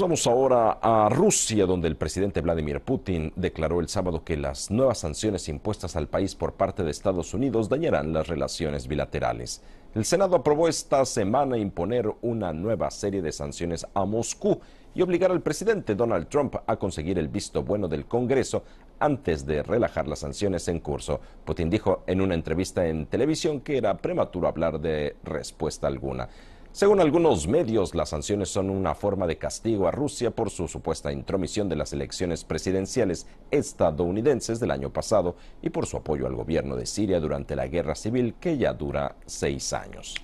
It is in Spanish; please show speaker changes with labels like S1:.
S1: vamos ahora a Rusia, donde el presidente Vladimir Putin declaró el sábado que las nuevas sanciones impuestas al país por parte de Estados Unidos dañarán las relaciones bilaterales. El Senado aprobó esta semana imponer una nueva serie de sanciones a Moscú y obligar al presidente Donald Trump a conseguir el visto bueno del Congreso antes de relajar las sanciones en curso. Putin dijo en una entrevista en televisión que era prematuro hablar de respuesta alguna. Según algunos medios, las sanciones son una forma de castigo a Rusia por su supuesta intromisión de las elecciones presidenciales estadounidenses del año pasado y por su apoyo al gobierno de Siria durante la guerra civil que ya dura seis años.